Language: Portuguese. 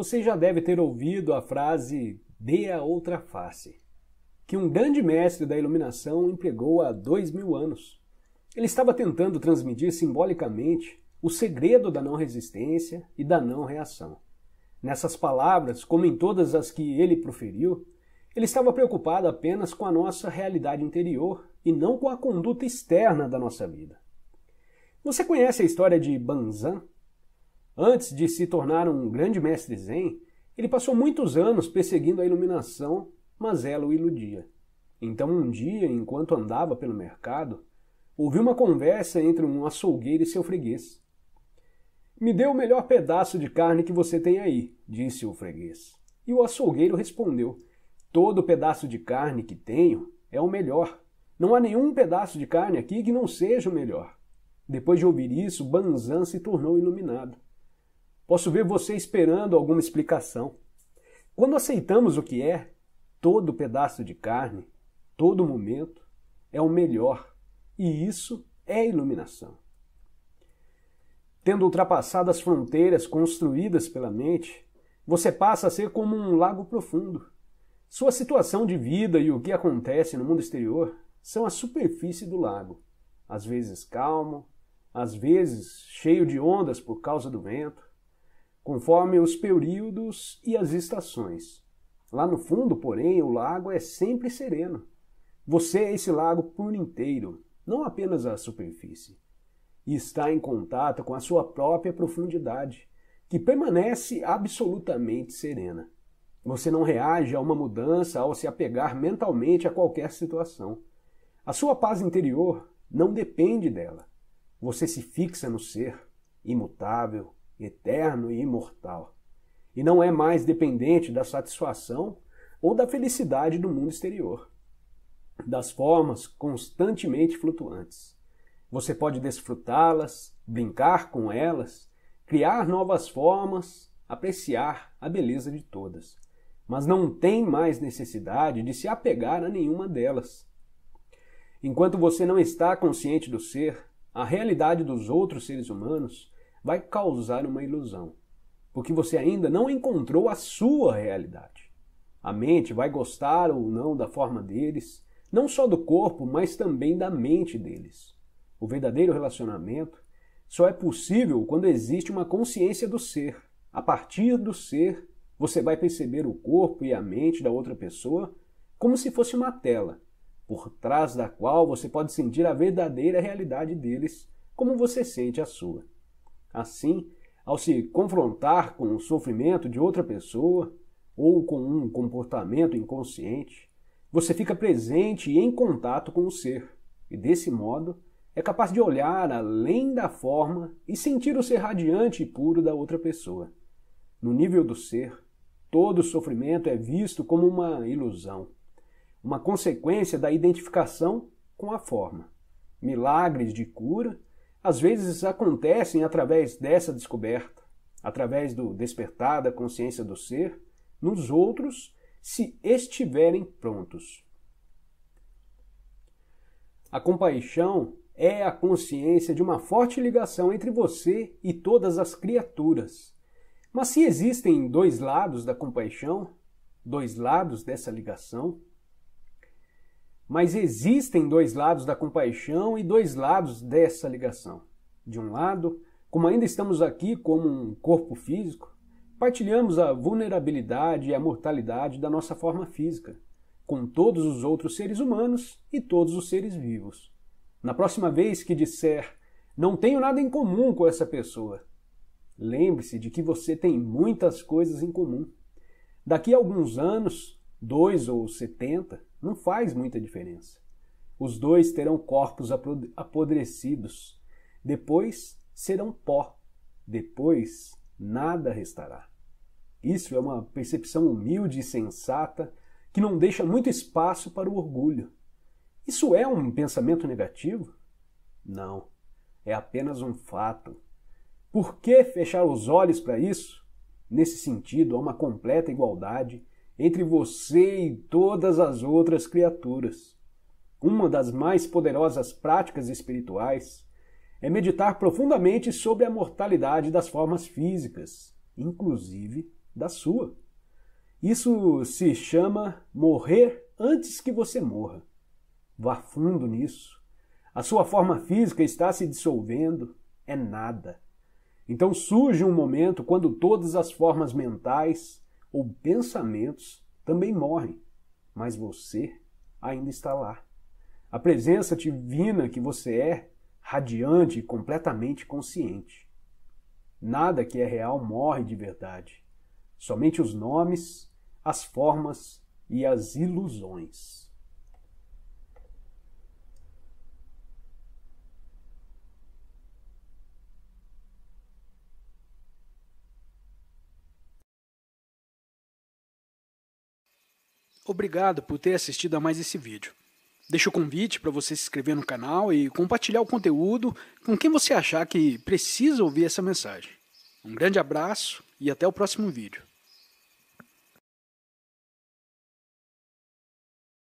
Você já deve ter ouvido a frase dê a outra face, que um grande mestre da iluminação empregou há dois mil anos. Ele estava tentando transmitir simbolicamente o segredo da não resistência e da não reação. Nessas palavras, como em todas as que ele proferiu, ele estava preocupado apenas com a nossa realidade interior e não com a conduta externa da nossa vida. Você conhece a história de Banzan, Antes de se tornar um grande mestre Zen, ele passou muitos anos perseguindo a iluminação, mas ela o iludia. Então, um dia, enquanto andava pelo mercado, ouviu uma conversa entre um açougueiro e seu freguês. Me dê o melhor pedaço de carne que você tem aí, disse o freguês. E o açougueiro respondeu: Todo pedaço de carne que tenho é o melhor. Não há nenhum pedaço de carne aqui que não seja o melhor. Depois de ouvir isso, Banzan se tornou iluminado. Posso ver você esperando alguma explicação. Quando aceitamos o que é, todo pedaço de carne, todo momento, é o melhor, e isso é iluminação. Tendo ultrapassado as fronteiras construídas pela mente, você passa a ser como um lago profundo. Sua situação de vida e o que acontece no mundo exterior são a superfície do lago, às vezes calmo, às vezes cheio de ondas por causa do vento, conforme os períodos e as estações. Lá no fundo, porém, o lago é sempre sereno. Você é esse lago por inteiro, não apenas a superfície. E está em contato com a sua própria profundidade, que permanece absolutamente serena. Você não reage a uma mudança ao se apegar mentalmente a qualquer situação. A sua paz interior não depende dela. Você se fixa no ser, imutável, eterno e imortal, e não é mais dependente da satisfação ou da felicidade do mundo exterior, das formas constantemente flutuantes. Você pode desfrutá-las, brincar com elas, criar novas formas, apreciar a beleza de todas, mas não tem mais necessidade de se apegar a nenhuma delas. Enquanto você não está consciente do ser, a realidade dos outros seres humanos, vai causar uma ilusão, porque você ainda não encontrou a sua realidade. A mente vai gostar ou não da forma deles, não só do corpo, mas também da mente deles. O verdadeiro relacionamento só é possível quando existe uma consciência do ser. A partir do ser, você vai perceber o corpo e a mente da outra pessoa como se fosse uma tela, por trás da qual você pode sentir a verdadeira realidade deles, como você sente a sua. Assim, ao se confrontar com o sofrimento de outra pessoa ou com um comportamento inconsciente, você fica presente e em contato com o ser, e desse modo é capaz de olhar além da forma e sentir o ser radiante e puro da outra pessoa. No nível do ser, todo sofrimento é visto como uma ilusão, uma consequência da identificação com a forma. Milagres de cura às vezes acontecem através dessa descoberta, através do despertar da consciência do ser, nos outros, se estiverem prontos. A compaixão é a consciência de uma forte ligação entre você e todas as criaturas. Mas se existem dois lados da compaixão, dois lados dessa ligação, mas existem dois lados da compaixão e dois lados dessa ligação. De um lado, como ainda estamos aqui como um corpo físico, partilhamos a vulnerabilidade e a mortalidade da nossa forma física, com todos os outros seres humanos e todos os seres vivos. Na próxima vez que disser não tenho nada em comum com essa pessoa, lembre-se de que você tem muitas coisas em comum. Daqui a alguns anos, 2 ou 70, não faz muita diferença. Os dois terão corpos apodrecidos. Depois serão pó. Depois nada restará. Isso é uma percepção humilde e sensata que não deixa muito espaço para o orgulho. Isso é um pensamento negativo? Não. É apenas um fato. Por que fechar os olhos para isso? Nesse sentido, há uma completa igualdade entre você e todas as outras criaturas. Uma das mais poderosas práticas espirituais é meditar profundamente sobre a mortalidade das formas físicas, inclusive da sua. Isso se chama morrer antes que você morra. Vá fundo nisso. A sua forma física está se dissolvendo, é nada. Então surge um momento quando todas as formas mentais ou pensamentos também morrem, mas você ainda está lá. A presença divina que você é, radiante e completamente consciente. Nada que é real morre de verdade. Somente os nomes, as formas e as ilusões. Obrigado por ter assistido a mais esse vídeo. Deixo o convite para você se inscrever no canal e compartilhar o conteúdo com quem você achar que precisa ouvir essa mensagem. Um grande abraço e até o próximo vídeo.